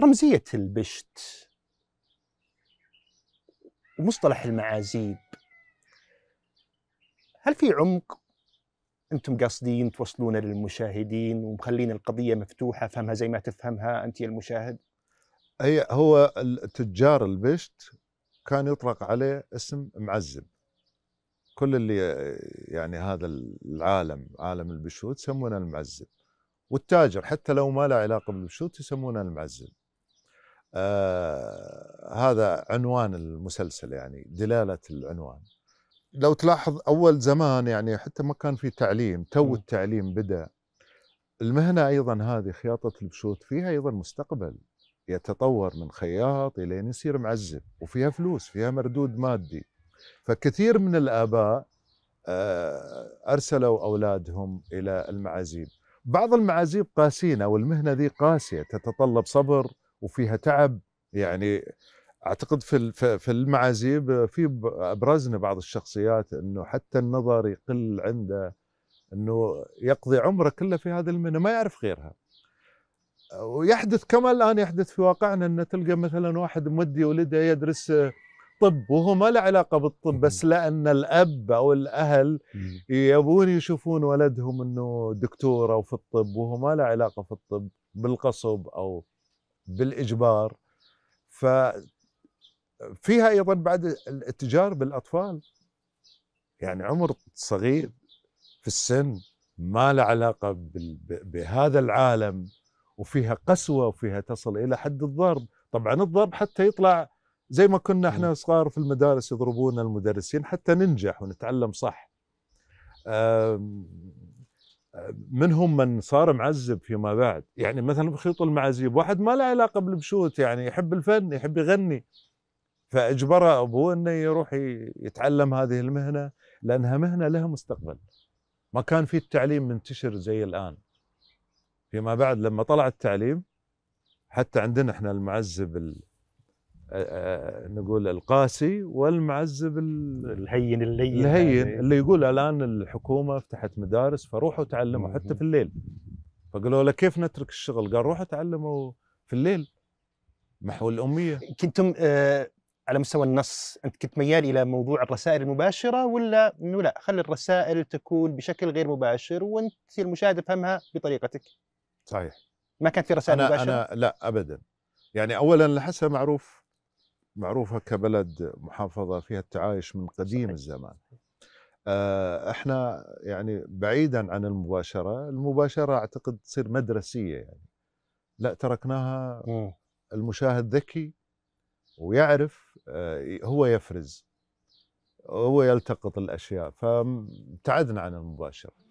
رمزية البشت ومصطلح المعازيب هل في عمق انتم قاصدين توصلونه للمشاهدين ومخلين القضيه مفتوحه فهمها زي ما تفهمها انت يا المشاهد؟ هي هو تجار البشت كان يطلق عليه اسم معزب كل اللي يعني هذا العالم عالم البشوت يسمونه المعزب والتاجر حتى لو ما له علاقه بالبشوت يسمونه المعزب آه هذا عنوان المسلسل يعني دلالة العنوان لو تلاحظ أول زمان يعني حتى ما كان في تعليم تو التعليم بدأ المهنة أيضا هذه خياطة البشوت فيها أيضا مستقبل يتطور من خياط إلى يصير معزب وفيها فلوس فيها مردود مادي فكثير من الآباء آه، أرسلوا أولادهم إلى المعازيب بعض المعازيب قاسية والمهنة ذي قاسية تتطلب صبر وفيها تعب يعني اعتقد في في المعازيب في ابرزنا بعض الشخصيات انه حتى النظر يقل عنده انه يقضي عمره كله في هذه المهنه ما يعرف غيرها ويحدث كما الان يحدث في واقعنا ان تلقى مثلا واحد مودي ولده يدرس طب وهو ما له علاقه بالطب بس لان الاب او الاهل يبون يشوفون ولدهم انه دكتور او في الطب وهو ما له علاقه في الطب بالقصب او بالاجبار ف فيها ايضا بعد الاتجار بالاطفال يعني عمر صغير في السن ما له علاقه بهذا العالم وفيها قسوه وفيها تصل الى حد الضرب طبعا الضرب حتى يطلع زي ما كنا احنا صغار في المدارس يضربونا المدرسين حتى ننجح ونتعلم صح منهم من صار معزب فيما بعد يعني مثلا بخيط المعازيب واحد ما له علاقه بالبشوت يعني يحب الفن يحب يغني فاجبره ابوه انه يروح يتعلم هذه المهنه لانها مهنه لها مستقبل ما كان في التعليم منتشر زي الان فيما بعد لما طلع التعليم حتى عندنا احنا المعزب آه، آه، نقول القاسي والمعذب الهين اللين الهين يعني. اللي يقول الان الحكومه فتحت مدارس فروحوا تعلموا حتى في الليل فقالوا له كيف نترك الشغل؟ قال روحوا تعلموا في الليل محو الاميه كنتم آه على مستوى النص انت كنت ميال الى موضوع الرسائل المباشره ولا انه لا خلي الرسائل تكون بشكل غير مباشر وانت المشاهد يفهمها بطريقتك صحيح ما كانت في رسائل أنا مباشره؟ انا لا ابدا يعني اولا الحسن معروف معروفة كبلد محافظة فيها التعايش من قديم صحيح. الزمان آه، احنا يعني بعيدا عن المباشرة المباشرة اعتقد تصير مدرسية يعني لا تركناها المشاهد ذكي ويعرف آه، هو يفرز هو يلتقط الأشياء فابتعدنا عن المباشرة